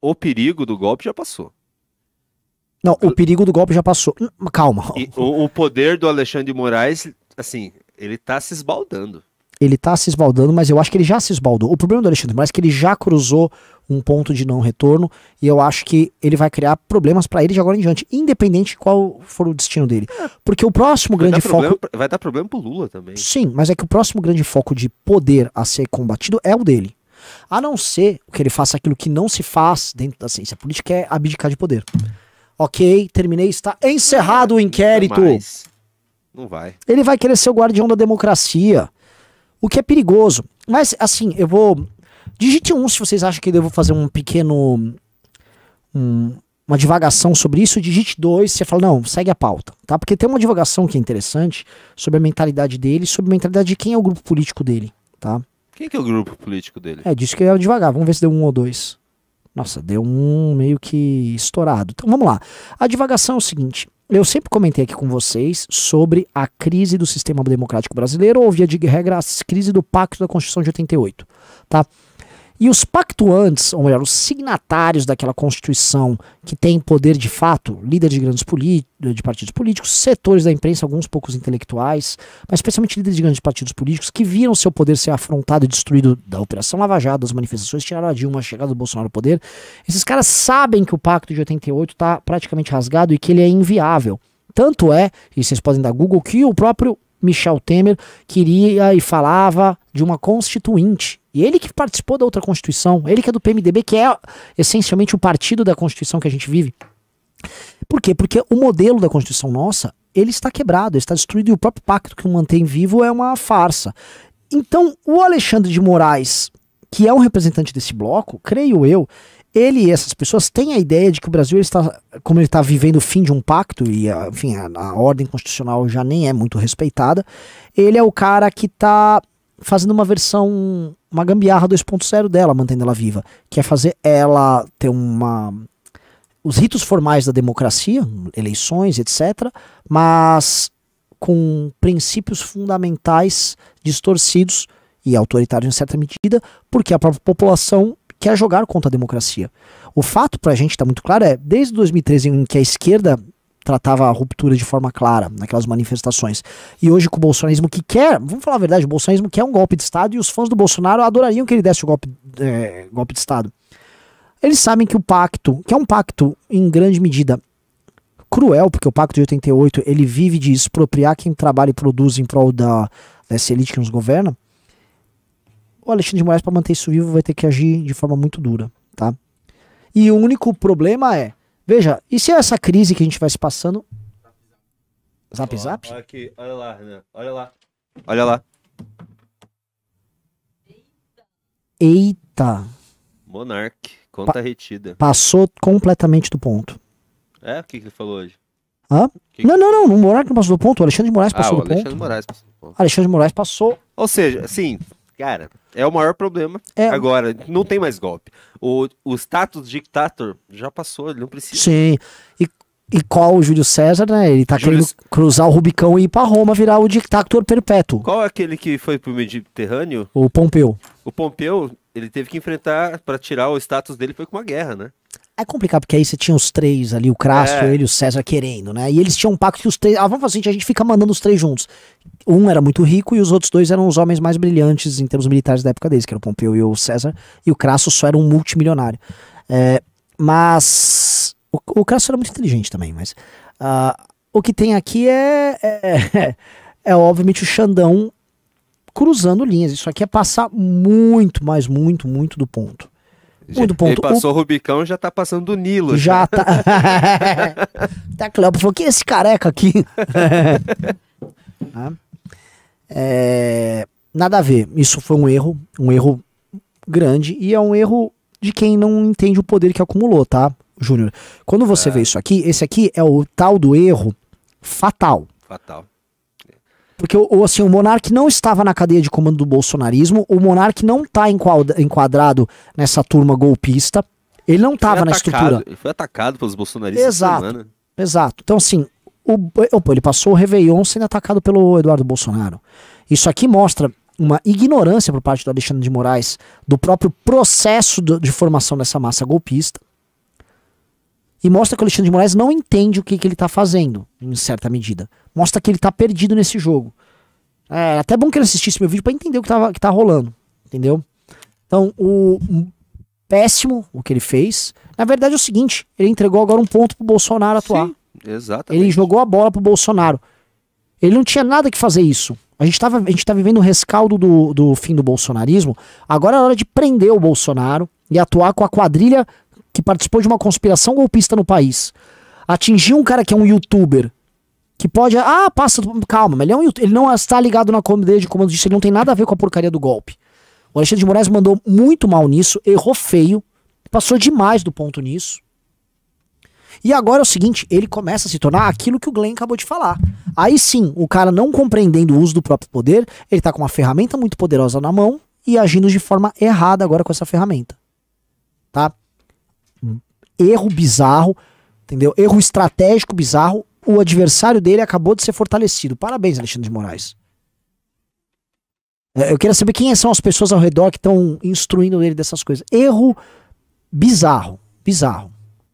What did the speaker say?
o perigo do golpe já passou. Não, o perigo do golpe já passou. Hum, calma. E, o, o, poder do Alexandre de Moraes, assim, ele tá se esbaldando. Ele tá se esbaldando, mas eu acho que ele já se esbaldou. O problema do Alexandre de Moraes é que ele já cruzou um ponto de não retorno e eu acho que ele vai criar problemas para ele de agora em diante, independente de qual for o destino dele. É. Porque o próximo vai grande foco. Problema, vai dar problema pro Lula também. Sim, mas é que o próximo grande foco de poder a ser combatido é o dele. A não ser que ele faça aquilo que não se faz dentro da ciência política, é abdicar de poder. Ok, terminei, está encerrado o inquérito. Não vai. Ele vai querer ser o guardião da democracia, o que é perigoso. Mas, assim, eu vou. Digite um se vocês acham que eu devo fazer um pequeno. Um, uma divagação sobre isso, digite dois, você fala, não, segue a pauta, tá? Porque tem uma divagação que é interessante sobre a mentalidade dele, sobre a mentalidade de quem é o grupo político dele, tá? Quem que é o grupo político dele? É, disse que é devagar. Vamos ver se deu um ou dois. Nossa, deu um meio que estourado. Então vamos lá. A divagação é o seguinte. Eu sempre comentei aqui com vocês sobre a crise do sistema democrático brasileiro, ou via de regra, a crise do Pacto da Constituição de 88, tá? E os pactuantes, ou melhor, os signatários daquela Constituição que tem poder de fato, líderes de grandes de partidos políticos, setores da imprensa, alguns poucos intelectuais, mas especialmente líderes de grandes partidos políticos, que viram seu poder ser afrontado e destruído da Operação Lava Jato, das manifestações, tiraram a Dilma, a chegada do Bolsonaro ao poder. Esses caras sabem que o Pacto de 88 está praticamente rasgado e que ele é inviável. Tanto é, e vocês podem dar Google, que o próprio Michel Temer queria e falava de uma constituinte. E ele que participou da outra constituição, ele que é do PMDB, que é essencialmente o partido da constituição que a gente vive. Por quê? Porque o modelo da constituição nossa, ele está quebrado, ele está destruído e o próprio pacto que o mantém vivo é uma farsa. Então, o Alexandre de Moraes, que é um representante desse bloco, creio eu, ele e essas pessoas têm a ideia de que o Brasil está, como ele está vivendo o fim de um pacto, e enfim, a, a, ordem constitucional já nem é muito respeitada, ele é o cara que está fazendo uma versão, uma gambiarra 2.0 dela, mantendo ela viva, que é fazer ela ter uma. os ritos formais da democracia, eleições, etc., mas com princípios fundamentais distorcidos e autoritários em certa medida, porque a própria população quer jogar contra a democracia. O fato para a gente está muito claro é, desde 2013 em que a esquerda tratava a ruptura de forma clara naquelas manifestações. E hoje com o bolsonarismo que quer, vamos falar a verdade, o bolsonarismo quer um golpe de Estado e os fãs do Bolsonaro adorariam que ele desse o golpe, é, golpe de Estado. Eles sabem que o pacto, que é um pacto em grande medida cruel, porque o pacto de 88 ele vive de expropriar quem trabalha e produz em prol da, dessa elite que nos governa, o Alexandre de Moraes, para manter isso vivo, vai ter que agir de forma muito dura, tá? E o único problema é, veja, e se essa crise que a gente vai se passando. Zap zap? Olha, aqui, olha lá, Renan, olha lá. Olha lá. Eita! Monark, conta pa retida. Passou completamente do ponto. É? O que, que ele falou hoje? Hã? Que não, que... não, não, o Monark não passou do ponto, o Alexandre de Moraes ah, passou ah, do Alexandre ponto. Moraes passou do ponto. Alexandre de Moraes passou. Ou seja, assim, Cara, é o maior problema é. agora. Não tem mais golpe. O, o status de dictator já passou, ele não precisa. Sim. E, e qual o Júlio César, né? Ele tá Júlio... querendo cruzar o Rubicão e ir pra Roma virar o dictator perpétuo. Qual é aquele que foi pro Mediterrâneo? O Pompeu. O Pompeu, ele teve que enfrentar, para tirar o status dele, foi com uma guerra, né? É complicado, porque aí você tinha os três ali, o Crasso, é. ele e o César querendo, né? E eles tinham um pacto que os três. Ah, vamos fazer a gente fica mandando os três juntos. Um era muito rico e os outros dois eram os homens mais brilhantes em termos militares da época deles, que era o Pompeu e o César, e o Crasso só era um multimilionário. É, mas. O, o Crasso era muito inteligente também, mas. Uh, o que tem aqui é, é, é obviamente o Xandão cruzando linhas. Isso aqui é passar muito, mas muito, muito do ponto ponto. Ele passou o Rubicão já tá passando do Nilo. Já né? tá. tá claro. Falou, que é esse careca aqui? Tá? é... Nada a ver. Isso foi um erro, um erro grande e é um erro de quem não entende o poder que acumulou, tá, Júnior? Quando você é. vê isso aqui, esse aqui é o tal do erro fatal. Fatal. Porque ou, assim, o Monark não estava na cadeia de comando do bolsonarismo, o Monark não está enquadrado nessa turma golpista, ele não estava na estrutura. Ele foi atacado pelos bolsonaristas. Exato, semana. Né? exato. Então assim, o, opa, ele passou o Réveillon sendo atacado pelo Eduardo Bolsonaro. Isso aqui mostra uma ignorância por parte do Alexandre de Moraes do próprio processo de formação dessa massa golpista. E mostra que o Alexandre de Moraes não entende o que, que ele está fazendo, em certa medida. Mostra que ele está perdido nesse jogo. É até bom que ele assistisse meu vídeo para entender o que, tava, que tá rolando, entendeu? Então, o péssimo o que ele fez. Na verdade é o seguinte, ele entregou agora um ponto pro Bolsonaro atuar. Sim, exatamente. Ele jogou a bola pro Bolsonaro. Ele não tinha nada que fazer isso. A gente, tava, a gente tá vivendo o rescaldo do, do fim do bolsonarismo. Agora é hora de prender o Bolsonaro e atuar com a quadrilha que participou de uma conspiração golpista no país, atingir um cara que é um youtuber, que pode. Ah, passa. Calma, mas ele, é um, ele não está ligado na comandante de comando disse ele não tem nada a ver com a porcaria do golpe. O Alexandre de Moraes mandou muito mal nisso, errou feio, passou demais do ponto nisso. E agora é o seguinte, ele começa a se tornar aquilo que o Glenn acabou de falar. Aí sim, o cara não compreendendo o uso do próprio poder, ele tá com uma ferramenta muito poderosa na mão e agindo de forma errada agora com essa ferramenta. Tá? erro bizarro, entendeu? Erro estratégico bizarro. O adversário dele acabou de ser fortalecido. Parabéns, Alexandre de Moraes. É, eu queria saber quem são as pessoas ao redor que estão instruindo ele dessas coisas. Erro bizarro, bizarro.